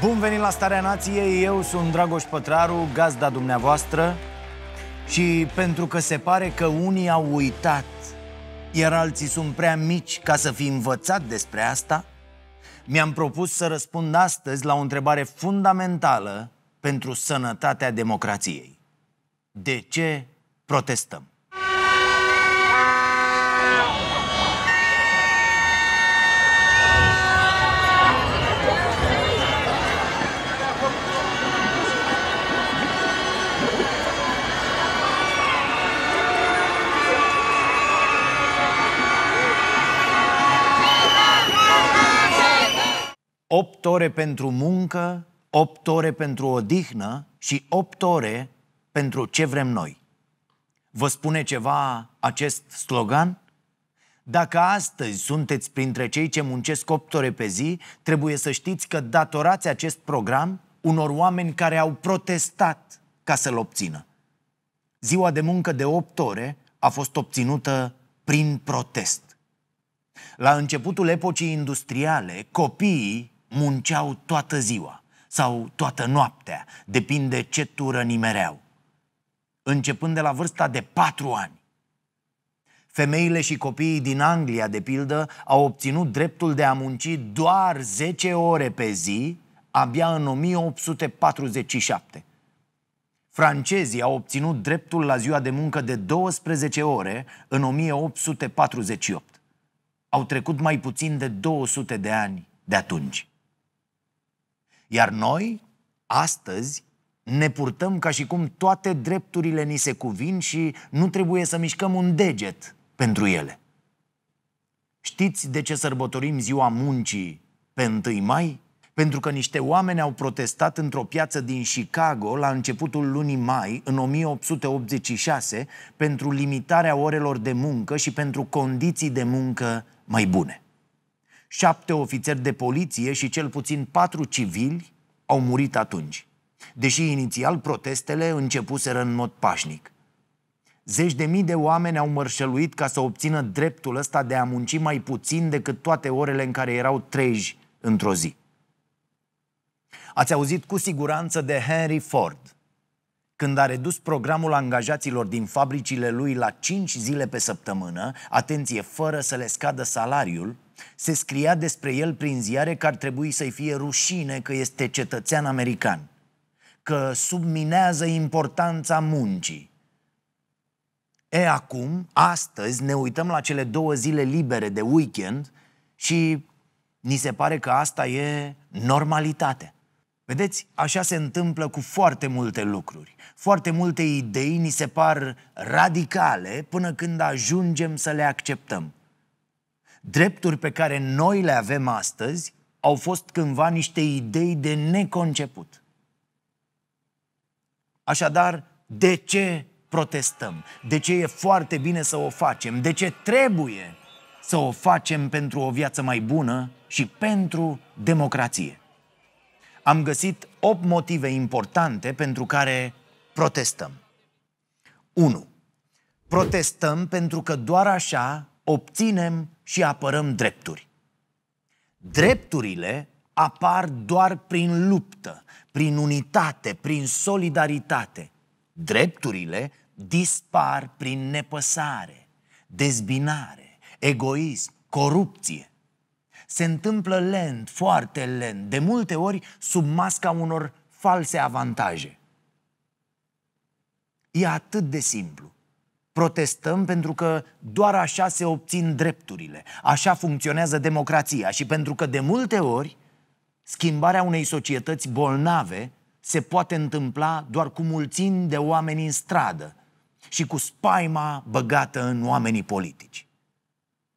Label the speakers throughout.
Speaker 1: Bun venit la Starea Nației, eu sunt Dragoș Pătraru, gazda dumneavoastră Și pentru că se pare că unii au uitat Iar alții sunt prea mici ca să fi învățat despre asta Mi-am propus să răspund astăzi la o întrebare fundamentală pentru sănătatea democrației De ce protestăm? 8 ore pentru muncă, 8 ore pentru odihnă și 8 ore pentru ce vrem noi. Vă spune ceva acest slogan? Dacă astăzi sunteți printre cei ce muncesc 8 ore pe zi, trebuie să știți că datorați acest program unor oameni care au protestat ca să-l obțină. Ziua de muncă de 8 ore a fost obținută prin protest. La începutul epocii industriale, copiii munceau toată ziua sau toată noaptea, depinde ce tură nimereau. Începând de la vârsta de patru ani, Femeile și copiii din Anglia, de pildă, au obținut dreptul de a munci doar 10 ore pe zi, abia în 1847. Francezii au obținut dreptul la ziua de muncă de 12 ore în 1848. Au trecut mai puțin de 200 de ani de atunci. Iar noi, astăzi, ne purtăm ca și cum toate drepturile ni se cuvin și nu trebuie să mișcăm un deget pentru ele. Știți de ce sărbătorim ziua muncii pe 1 mai? Pentru că niște oameni au protestat într-o piață din Chicago la începutul lunii mai, în 1886, pentru limitarea orelor de muncă și pentru condiții de muncă mai bune. Șapte ofițeri de poliție și cel puțin patru civili au murit atunci, deși inițial protestele începuseră în mod pașnic. Zeci de mii de oameni au mărșăluit ca să obțină dreptul ăsta de a munci mai puțin decât toate orele în care erau treji într-o zi. Ați auzit cu siguranță de Henry Ford, când a redus programul angajaților din fabricile lui la 5 zile pe săptămână, atenție, fără să le scadă salariul, se scria despre el prin ziare că ar trebui să-i fie rușine că este cetățean american, că subminează importanța muncii. E acum, astăzi, ne uităm la cele două zile libere de weekend și ni se pare că asta e normalitate. Vedeți, așa se întâmplă cu foarte multe lucruri. Foarte multe idei ni se par radicale până când ajungem să le acceptăm. Drepturi pe care noi le avem astăzi au fost cândva niște idei de neconceput. Așadar, de ce protestăm? De ce e foarte bine să o facem? De ce trebuie să o facem pentru o viață mai bună și pentru democrație? Am găsit 8 motive importante pentru care protestăm. 1. Protestăm pentru că doar așa obținem și apărăm drepturi. Drepturile apar doar prin luptă, prin unitate, prin solidaritate. Drepturile dispar prin nepăsare, dezbinare, egoism, corupție. Se întâmplă lent, foarte lent, de multe ori sub masca unor false avantaje. E atât de simplu. Protestăm pentru că doar așa se obțin drepturile, așa funcționează democrația și pentru că de multe ori schimbarea unei societăți bolnave se poate întâmpla doar cu mulțimi de oameni în stradă și cu spaima băgată în oamenii politici.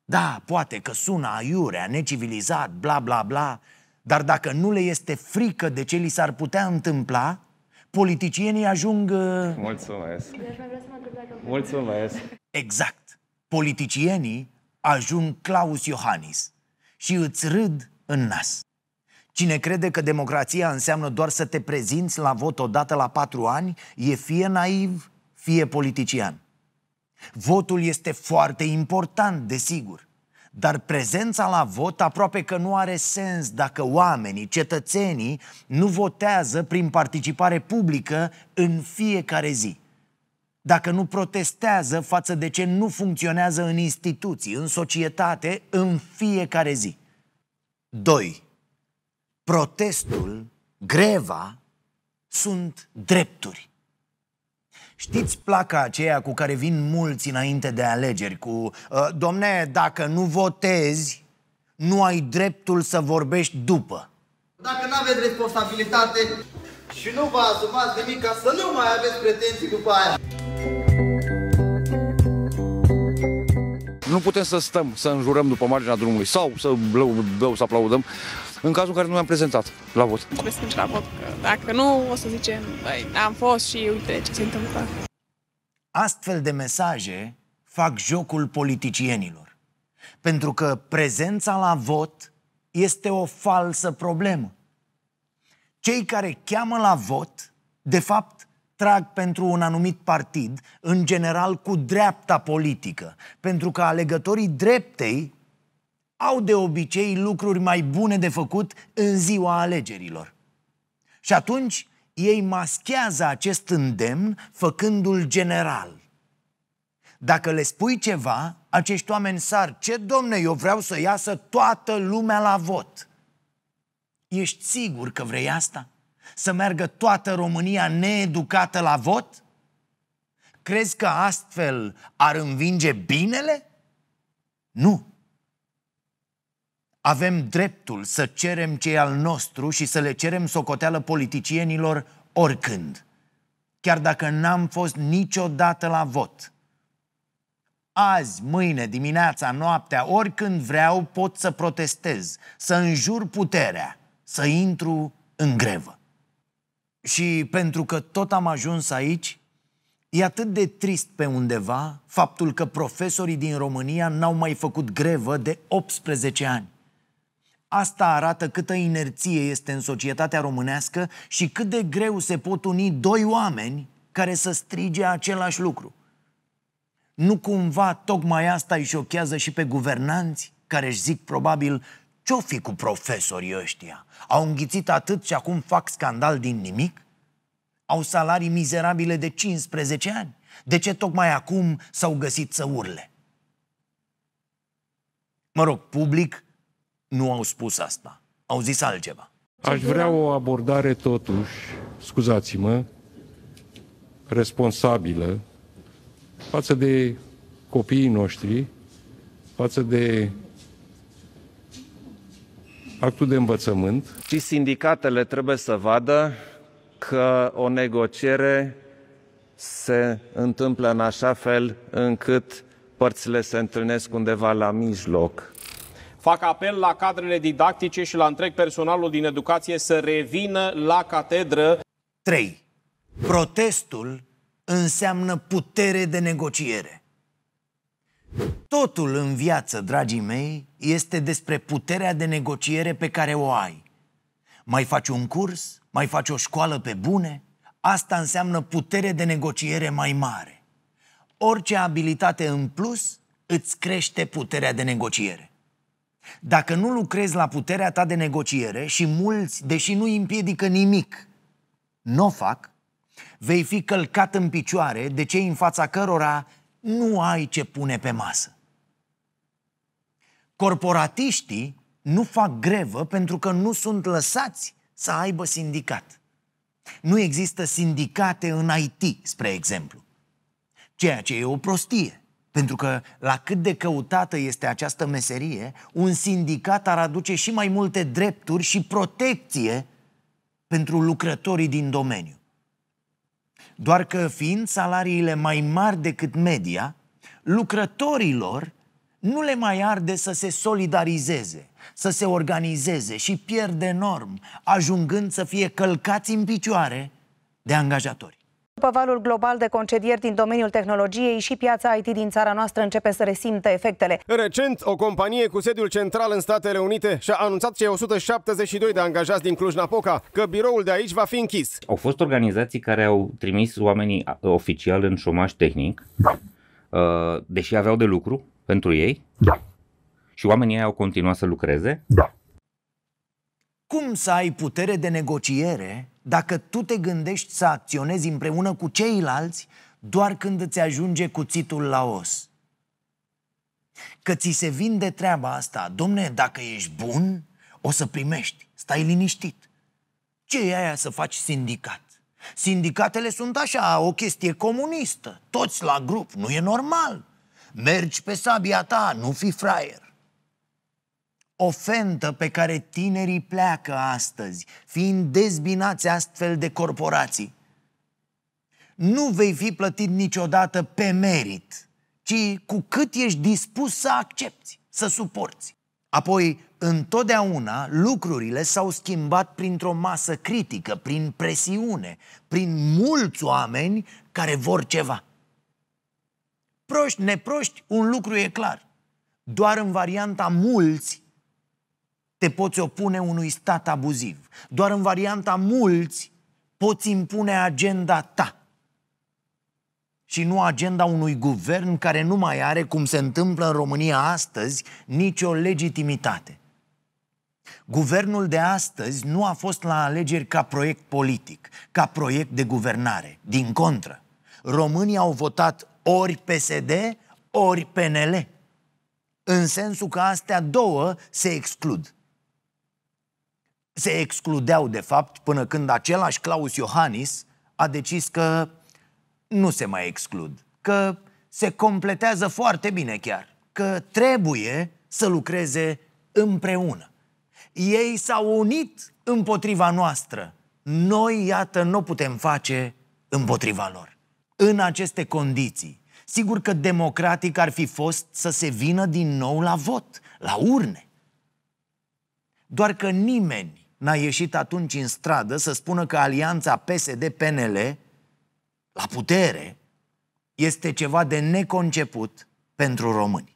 Speaker 1: Da, poate că sună aiurea, necivilizat, bla bla bla, dar dacă nu le este frică de ce li s-ar putea întâmpla, politicienii ajung... Uh, Mulțumesc. Deci Mulțumesc. Exact. Politicienii ajung Claus Iohannis și îți râd în nas. Cine crede că democrația înseamnă doar să te prezinți la vot odată la patru ani, e fie naiv, fie politician. Votul este foarte important, desigur. Dar prezența la vot aproape că nu are sens dacă oamenii, cetățenii, nu votează prin participare publică în fiecare zi. Dacă nu protestează față de ce nu funcționează în instituții, în societate, în fiecare zi. 2. Protestul, greva, sunt drepturi. Știți placa aceea cu care vin mulți înainte de alegeri, cu ă, domne, dacă nu votezi, nu ai dreptul să vorbești după. Dacă nu aveți responsabilitate și nu vă asumați nimic ca să nu mai aveți pretenții după aia. Nu putem să stăm, să înjurăm după marginea drumului sau să, blău, blău, să aplaudăm în cazul în care nu mi-am prezentat la vot. Trebuie să la vot, că dacă nu, o să zicem, băi, am fost și uite ce se întâmplă. Astfel de mesaje fac jocul politicienilor. Pentru că prezența la vot este o falsă problemă. Cei care cheamă la vot, de fapt, trag pentru un anumit partid, în general cu dreapta politică, pentru că alegătorii dreptei au de obicei lucruri mai bune de făcut în ziua alegerilor. Și atunci ei maschează acest îndemn făcându-l general. Dacă le spui ceva, acești oameni sar, ce domne, eu vreau să iasă toată lumea la vot. Ești sigur că vrei asta? Să meargă toată România needucată la vot? Crezi că astfel ar învinge binele? Nu. Avem dreptul să cerem ce al nostru și să le cerem socoteală politicienilor oricând, chiar dacă n-am fost niciodată la vot. Azi, mâine, dimineața, noaptea, oricând vreau, pot să protestez, să înjur puterea, să intru în grevă. Și pentru că tot am ajuns aici, E atât de trist pe undeva faptul că profesorii din România n-au mai făcut grevă de 18 ani. Asta arată câtă inerție este în societatea românească și cât de greu se pot uni doi oameni care să strige același lucru. Nu cumva tocmai asta îi șochează și pe guvernanți, care își zic probabil ce-o fi cu profesorii ăștia? Au înghițit atât și acum fac scandal din nimic? Au salarii mizerabile de 15 ani? De ce tocmai acum s-au găsit să urle? Mă rog, public, nu au spus asta. Au zis altceva. Aș vrea o abordare totuși, scuzați-mă, responsabilă față de copiii noștri, față de actul de învățământ. Și sindicatele trebuie să vadă că o negociere se întâmplă în așa fel încât părțile se întâlnesc undeva la mijloc. Fac apel la cadrele didactice și la întreg personalul din educație să revină la catedră. 3. Protestul înseamnă putere de negociere. Totul în viață, dragii mei, este despre puterea de negociere pe care o ai. Mai faci un curs, mai faci o școală pe bune, asta înseamnă putere de negociere mai mare. Orice abilitate în plus îți crește puterea de negociere. Dacă nu lucrezi la puterea ta de negociere și mulți, deși nu îi împiedică nimic, nu o fac, vei fi călcat în picioare de cei în fața cărora nu ai ce pune pe masă. Corporatiștii nu fac grevă pentru că nu sunt lăsați să aibă sindicat. Nu există sindicate în IT, spre exemplu, ceea ce e o prostie. Pentru că la cât de căutată este această meserie, un sindicat ar aduce și mai multe drepturi și protecție pentru lucrătorii din domeniu. Doar că fiind salariile mai mari decât media, lucrătorilor nu le mai arde să se solidarizeze, să se organizeze și pierde enorm, ajungând să fie călcați în picioare de angajatori. După valul global de concedieri din domeniul tehnologiei și piața IT din țara noastră începe să resimte efectele. Recent, o companie cu sediul central în Statele Unite și-a anunțat cei 172 de angajați din Cluj-Napoca că biroul de aici va fi închis. Au fost organizații care au trimis oamenii oficial în șomaș tehnic, uh, deși aveau de lucru pentru ei da. și oamenii ei au continuat să lucreze. Da. Cum să ai putere de negociere dacă tu te gândești să acționezi împreună cu ceilalți, doar când îți ajunge cuțitul la os. Că ți se vinde treaba asta, domne, dacă ești bun, o să primești, stai liniștit. Ce e aia să faci sindicat? Sindicatele sunt așa, o chestie comunistă, toți la grup, nu e normal. Mergi pe sabia ta, nu fi fraier ofentă pe care tinerii pleacă astăzi, fiind dezbinați astfel de corporații. Nu vei fi plătit niciodată pe merit, ci cu cât ești dispus să accepti, să suporți. Apoi, întotdeauna, lucrurile s-au schimbat printr-o masă critică, prin presiune, prin mulți oameni care vor ceva. Proști, neproști, un lucru e clar. Doar în varianta mulți te poți opune unui stat abuziv. Doar în varianta mulți poți impune agenda ta și nu agenda unui guvern care nu mai are, cum se întâmplă în România astăzi, nicio legitimitate. Guvernul de astăzi nu a fost la alegeri ca proiect politic, ca proiect de guvernare. Din contră, românii au votat ori PSD, ori PNL. În sensul că astea două se exclud se excludeau de fapt până când același Claus Iohannis a decis că nu se mai exclud, că se completează foarte bine chiar, că trebuie să lucreze împreună. Ei s-au unit împotriva noastră. Noi, iată, nu putem face împotriva lor. În aceste condiții, sigur că democratic ar fi fost să se vină din nou la vot, la urne. Doar că nimeni n-a ieșit atunci în stradă să spună că alianța PSD-PNL la putere este ceva de neconceput pentru români.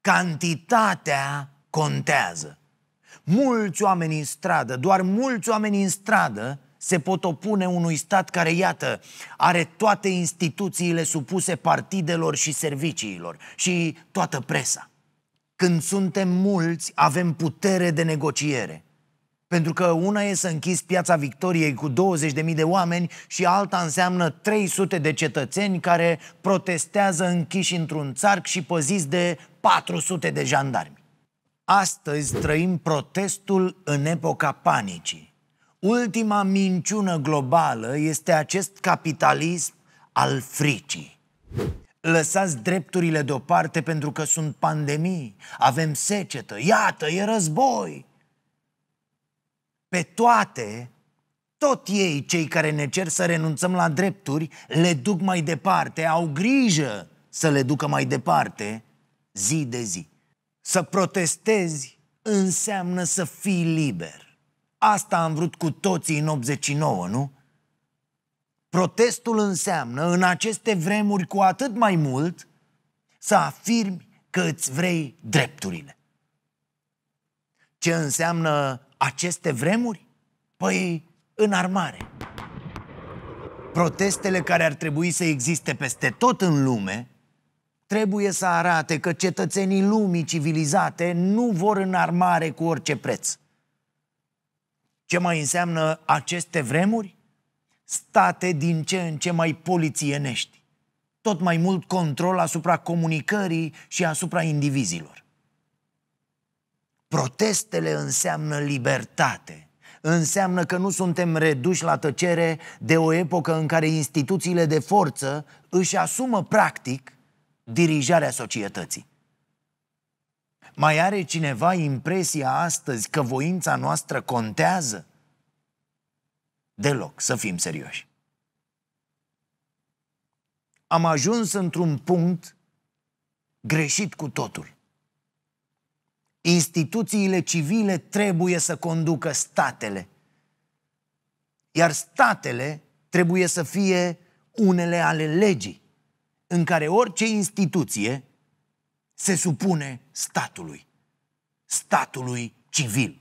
Speaker 1: Cantitatea contează. Mulți oameni în stradă, doar mulți oameni în stradă se pot opune unui stat care, iată, are toate instituțiile supuse partidelor și serviciilor și toată presa. Când suntem mulți, avem putere de negociere. Pentru că una e să închizi piața Victoriei cu 20.000 de oameni și alta înseamnă 300 de cetățeni care protestează închiși într-un țarc și păziți de 400 de jandarmi. Astăzi trăim protestul în epoca panicii. Ultima minciună globală este acest capitalism al fricii. Lăsați drepturile deoparte pentru că sunt pandemii, avem secetă, iată, e război pe toate, tot ei, cei care ne cer să renunțăm la drepturi, le duc mai departe, au grijă să le ducă mai departe, zi de zi. Să protestezi înseamnă să fii liber. Asta am vrut cu toții în 89, nu? Protestul înseamnă, în aceste vremuri cu atât mai mult, să afirmi că îți vrei drepturile. Ce înseamnă aceste vremuri? Păi, în armare. Protestele care ar trebui să existe peste tot în lume trebuie să arate că cetățenii lumii civilizate nu vor în armare cu orice preț. Ce mai înseamnă aceste vremuri? State din ce în ce mai polițienești, tot mai mult control asupra comunicării și asupra indivizilor. Protestele înseamnă libertate. Înseamnă că nu suntem reduși la tăcere de o epocă în care instituțiile de forță își asumă practic dirijarea societății. Mai are cineva impresia astăzi că voința noastră contează? Deloc, să fim serioși. Am ajuns într-un punct greșit cu totul. Instituțiile civile trebuie să conducă statele. Iar statele trebuie să fie unele ale legii, în care orice instituție se supune statului, statului civil.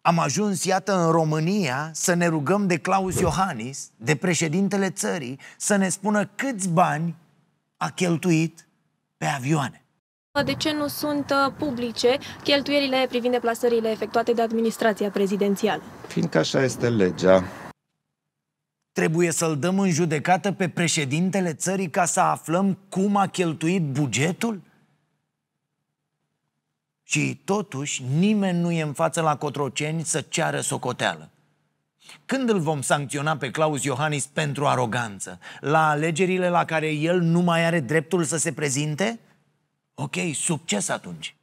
Speaker 1: Am ajuns, iată, în România să ne rugăm de Claus Iohannis, de președintele țării, să ne spună câți bani a cheltuit pe avioane. De ce nu sunt uh, publice cheltuielile privind deplasările efectuate de administrația prezidențială? Fiindcă așa este legea. Trebuie să-l dăm în judecată pe președintele țării ca să aflăm cum a cheltuit bugetul? Și totuși nimeni nu e în față la Cotroceni să ceară socoteală. Când îl vom sancționa pe Claus Iohannis pentru aroganță? La alegerile la care el nu mai are dreptul să se prezinte? Ok, succes atunci.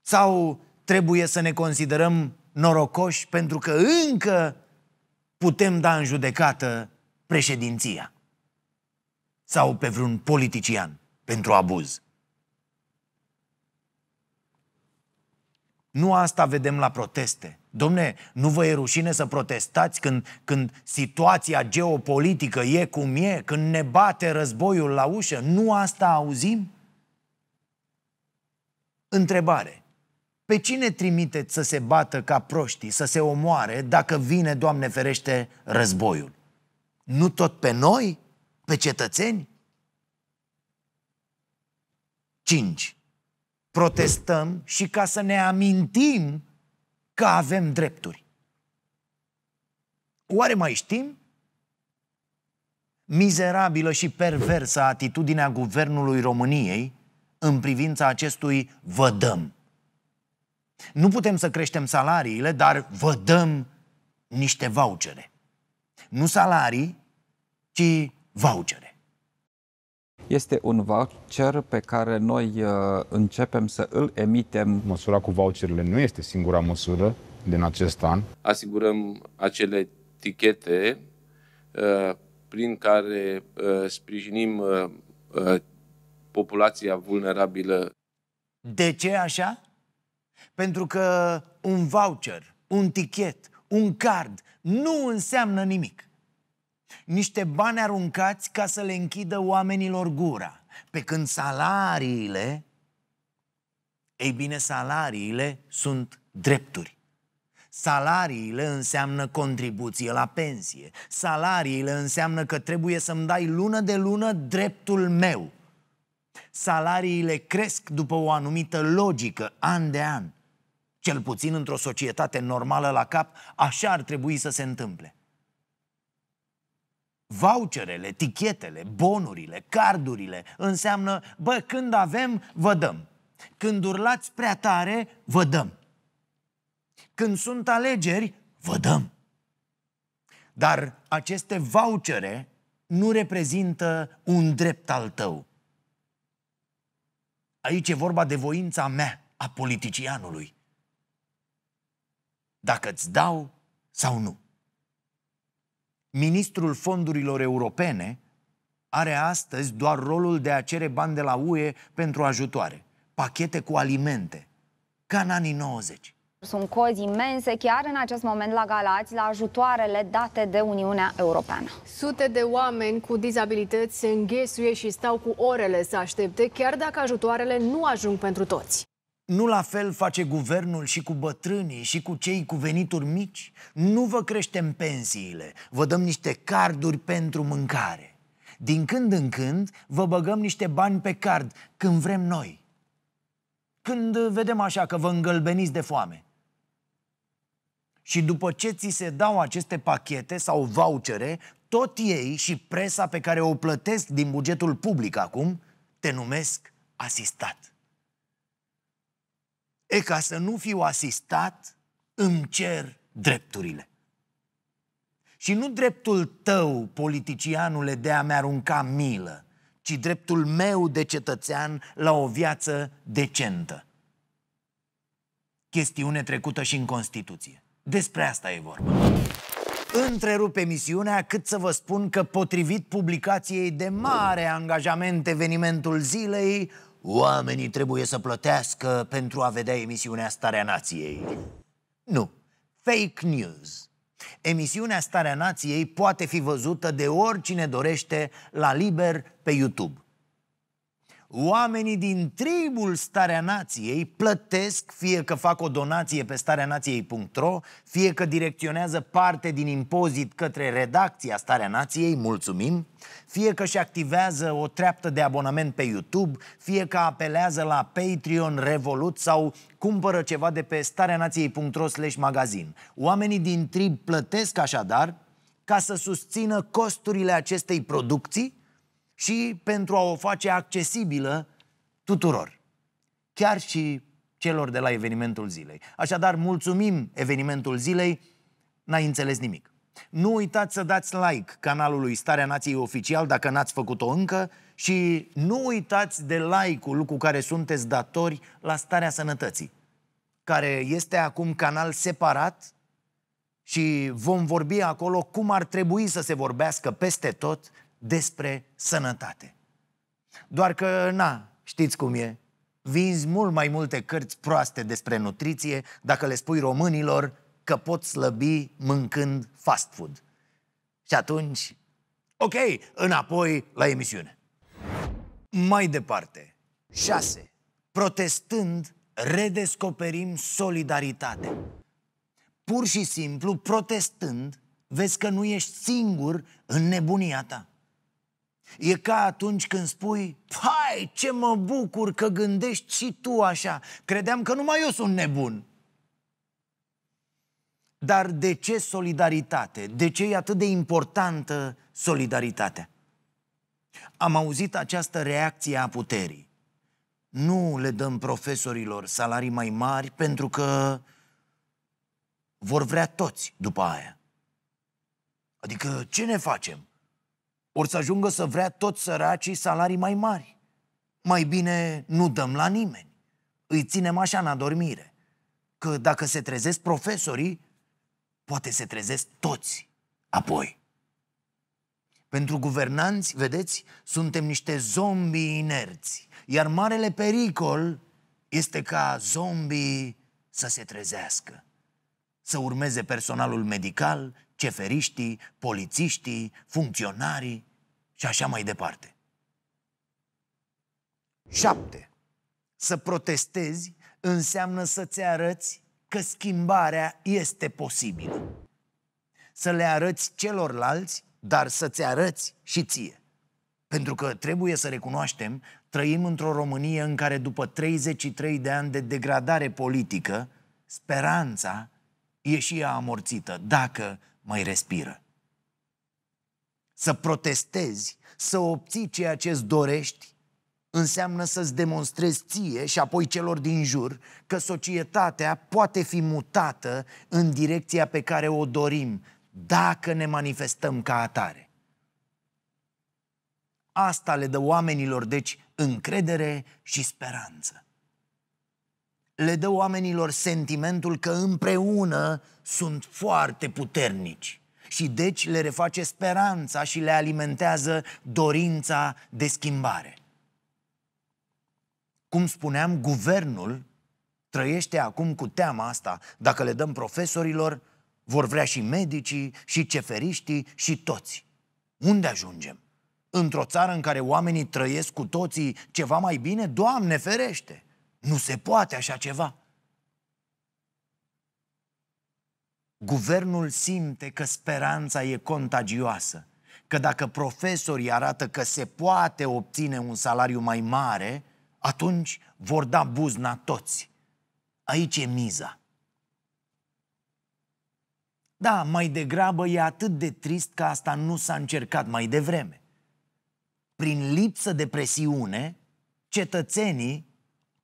Speaker 1: Sau trebuie să ne considerăm norocoși pentru că încă putem da în judecată președinția sau pe vreun politician pentru abuz. Nu asta vedem la proteste. Domne, nu vă e rușine să protestați când, când situația geopolitică e cum e, când ne bate războiul la ușă? Nu asta auzim? Întrebare. Pe cine trimiteți să se bată ca proștii, să se omoare dacă vine, Doamne ferește, războiul? Nu tot pe noi? Pe cetățeni? 5. Protestăm și ca să ne amintim că avem drepturi. Oare mai știm? Mizerabilă și perversă atitudinea guvernului României în privința acestui vă dăm. Nu putem să creștem salariile, dar vă dăm niște vouchere. Nu salarii, ci vouchere. Este un voucher pe care noi uh, începem să îl emitem. Măsura cu voucherele nu este singura măsură din acest an. Asigurăm acele tichete uh, prin care uh, sprijinim populația vulnerabilă. De ce așa? Pentru că un voucher, un tichet, un card nu înseamnă nimic niște bani aruncați ca să le închidă oamenilor gura. Pe când salariile, ei bine, salariile sunt drepturi. Salariile înseamnă contribuție la pensie. Salariile înseamnă că trebuie să-mi dai lună de lună dreptul meu. Salariile cresc după o anumită logică, an de an. Cel puțin într-o societate normală la cap, așa ar trebui să se întâmple. Voucherele, etichetele, bonurile, cardurile înseamnă, bă, când avem, vă dăm. Când urlați prea tare, vă dăm. Când sunt alegeri, vă dăm. Dar aceste vouchere nu reprezintă un drept al tău. Aici e vorba de voința mea, a politicianului. Dacă îți dau sau nu ministrul fondurilor europene are astăzi doar rolul de a cere bani de la UE pentru ajutoare, pachete cu alimente, ca în anii 90. Sunt cozi imense chiar în acest moment la Galați la ajutoarele date de Uniunea Europeană. Sute de oameni cu dizabilități se înghesuie și stau cu orele să aștepte, chiar dacă ajutoarele nu ajung pentru toți. Nu la fel face guvernul și cu bătrânii și cu cei cu venituri mici? Nu vă creștem pensiile, vă dăm niște carduri pentru mâncare. Din când în când vă băgăm niște bani pe card când vrem noi. Când vedem așa că vă îngălbeniți de foame. Și după ce ți se dau aceste pachete sau vouchere, tot ei și presa pe care o plătesc din bugetul public acum te numesc asistat. E, ca să nu fiu asistat, îmi cer drepturile. Și nu dreptul tău, politicianule, de a-mi arunca milă, ci dreptul meu de cetățean la o viață decentă. Chestiune trecută și în Constituție. Despre asta e vorba. Întrerup emisiunea cât să vă spun că potrivit publicației de mare angajament evenimentul zilei, Oamenii trebuie să plătească pentru a vedea emisiunea Starea Nației. Nu, fake news. Emisiunea Starea Nației poate fi văzută de oricine dorește la liber pe YouTube oamenii din tribul Starea Nației plătesc, fie că fac o donație pe stareanației.ro, fie că direcționează parte din impozit către redacția Starea Nației, mulțumim, fie că și activează o treaptă de abonament pe YouTube, fie că apelează la Patreon, Revolut sau cumpără ceva de pe stareanației.ro slash magazin. Oamenii din trib plătesc așadar ca să susțină costurile acestei producții și pentru a o face accesibilă tuturor, chiar și celor de la evenimentul zilei. Așadar, mulțumim evenimentul zilei, n-ai înțeles nimic. Nu uitați să dați like canalului Starea Nației Oficial dacă n-ați făcut-o încă și nu uitați de like-ul cu care sunteți datori la Starea Sănătății, care este acum canal separat și vom vorbi acolo cum ar trebui să se vorbească peste tot despre sănătate. Doar că, na, știți cum e, vinzi mult mai multe cărți proaste despre nutriție dacă le spui românilor că pot slăbi mâncând fast food. Și atunci, ok, înapoi la emisiune. Mai departe, 6. Protestând, redescoperim solidaritate. Pur și simplu, protestând, vezi că nu ești singur în nebunia ta. E ca atunci când spui, pai, ce mă bucur că gândești și tu așa. Credeam că numai eu sunt nebun. Dar de ce solidaritate? De ce e atât de importantă solidaritatea? Am auzit această reacție a puterii. Nu le dăm profesorilor salarii mai mari pentru că vor vrea toți după aia. Adică ce ne facem? Ori să ajungă să vrea tot săracii salarii mai mari. Mai bine nu dăm la nimeni. Îi ținem așa în adormire. Că dacă se trezesc profesorii, poate se trezesc toți apoi. Pentru guvernanți, vedeți, suntem niște zombii inerți. Iar marele pericol este ca zombii să se trezească, să urmeze personalul medical, ceferiștii, polițiștii, funcționarii și așa mai departe. 7. Să protestezi înseamnă să-ți arăți că schimbarea este posibilă. Să le arăți celorlalți, dar să-ți arăți și ție. Pentru că trebuie să recunoaștem, trăim într-o Românie în care după 33 de ani de degradare politică, speranța e și ea amorțită dacă mai respiră. Să protestezi, să obții ceea ce îți dorești, înseamnă să-ți demonstrezi ție și apoi celor din jur că societatea poate fi mutată în direcția pe care o dorim, dacă ne manifestăm ca atare. Asta le dă oamenilor, deci, încredere și speranță le dă oamenilor sentimentul că împreună sunt foarte puternici și deci le reface speranța și le alimentează dorința de schimbare. Cum spuneam, guvernul trăiește acum cu teama asta. Dacă le dăm profesorilor, vor vrea și medicii, și ceferiștii, și toți. Unde ajungem? Într-o țară în care oamenii trăiesc cu toții ceva mai bine? Doamne ferește! Nu se poate așa ceva. Guvernul simte că speranța e contagioasă, că dacă profesorii arată că se poate obține un salariu mai mare, atunci vor da buzna toți. Aici e miza. Da, mai degrabă e atât de trist că asta nu s-a încercat mai devreme. Prin lipsă de presiune, cetățenii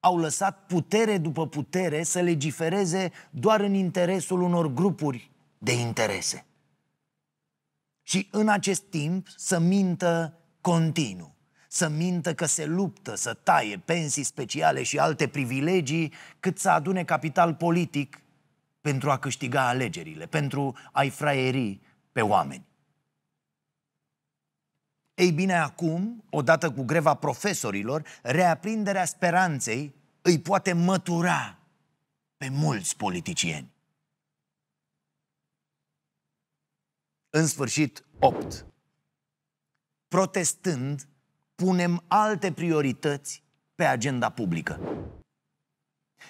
Speaker 1: au lăsat putere după putere să legifereze doar în interesul unor grupuri de interese. Și în acest timp să mintă continuu, să mintă că se luptă să taie pensii speciale și alte privilegii, cât să adune capital politic pentru a câștiga alegerile, pentru a-i fraieri pe oameni. Ei bine, acum, odată cu greva profesorilor, reaprinderea speranței îi poate mătura pe mulți politicieni. În sfârșit, 8. Protestând, punem alte priorități pe agenda publică.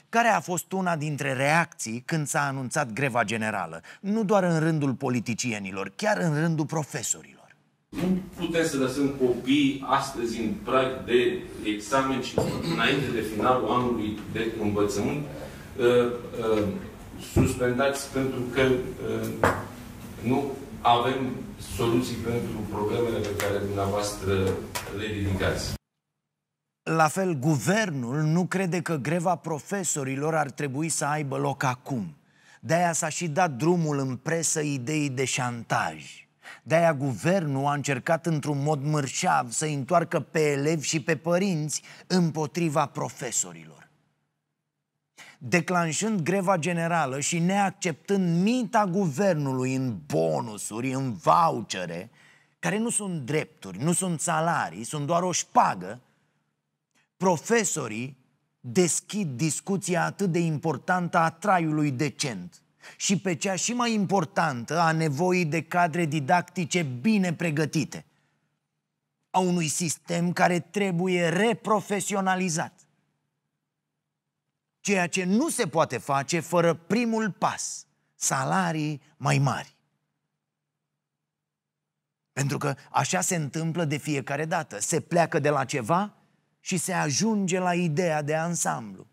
Speaker 1: Care a fost una dintre reacții când s-a anunțat greva generală, nu doar în rândul politicienilor, chiar în rândul profesorilor? Nu putem să lăsăm copii astăzi în prag de examen și înainte de finalul anului de învățământ uh, uh, suspendați pentru că uh, nu avem soluții pentru problemele pe care dumneavoastră le ridicați. La fel, guvernul nu crede că greva profesorilor ar trebui să aibă loc acum. De-aia s-a și dat drumul în presă ideii de șantaj. De-aia guvernul a încercat într-un mod mărșav să întoarcă pe elevi și pe părinți împotriva profesorilor. Declanșând greva generală și neacceptând mita guvernului în bonusuri, în vouchere, care nu sunt drepturi, nu sunt salarii, sunt doar o șpagă, profesorii deschid discuția atât de importantă a traiului decent – și pe cea și mai importantă a nevoii de cadre didactice bine pregătite, a unui sistem care trebuie reprofesionalizat. Ceea ce nu se poate face fără primul pas, salarii mai mari. Pentru că așa se întâmplă de fiecare dată. Se pleacă de la ceva și se ajunge la ideea de ansamblu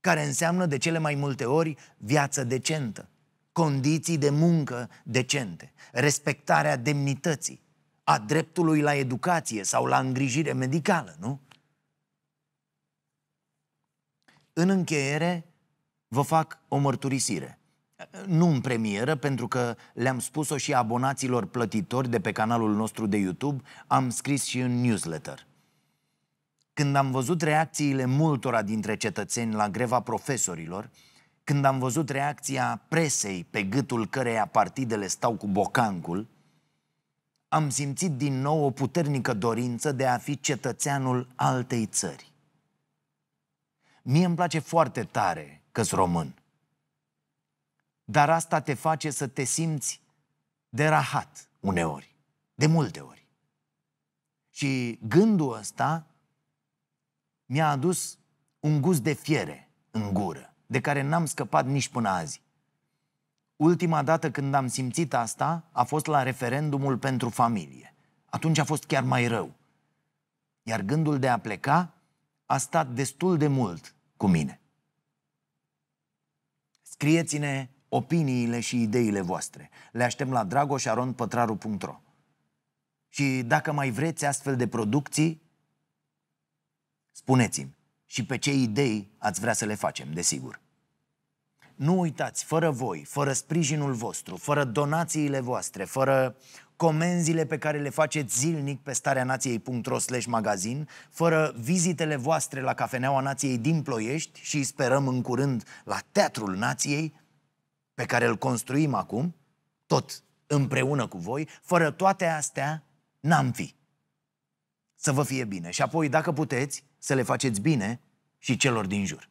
Speaker 1: care înseamnă de cele mai multe ori viață decentă, condiții de muncă decente, respectarea demnității, a dreptului la educație sau la îngrijire medicală, nu? În încheiere, vă fac o mărturisire. Nu în premieră, pentru că le-am spus-o și abonaților plătitori de pe canalul nostru de YouTube, am scris și în newsletter când am văzut reacțiile multora dintre cetățeni la greva profesorilor, când am văzut reacția presei pe gâtul căreia partidele stau cu bocancul, am simțit din nou o puternică dorință de a fi cetățeanul altei țări. Mie îmi place foarte tare că român, dar asta te face să te simți de rahat uneori, de multe ori. Și gândul ăsta mi-a adus un gust de fiere în gură, de care n-am scăpat nici până azi. Ultima dată când am simțit asta a fost la referendumul pentru familie. Atunci a fost chiar mai rău. Iar gândul de a pleca a stat destul de mult cu mine. Scrieți-ne opiniile și ideile voastre. Le aștept la dragoșaronpătraru.ro Și dacă mai vreți astfel de producții, Spuneți-mi și pe ce idei ați vrea să le facem, desigur. Nu uitați, fără voi, fără sprijinul vostru, fără donațiile voastre, fără comenzile pe care le faceți zilnic pe starea nației.ro magazin, fără vizitele voastre la Cafeneaua Nației din Ploiești și sperăm în curând la Teatrul Nației, pe care îl construim acum, tot împreună cu voi, fără toate astea, n-am fi. Să vă fie bine. Și apoi, dacă puteți, să le faceți bine și celor din jur.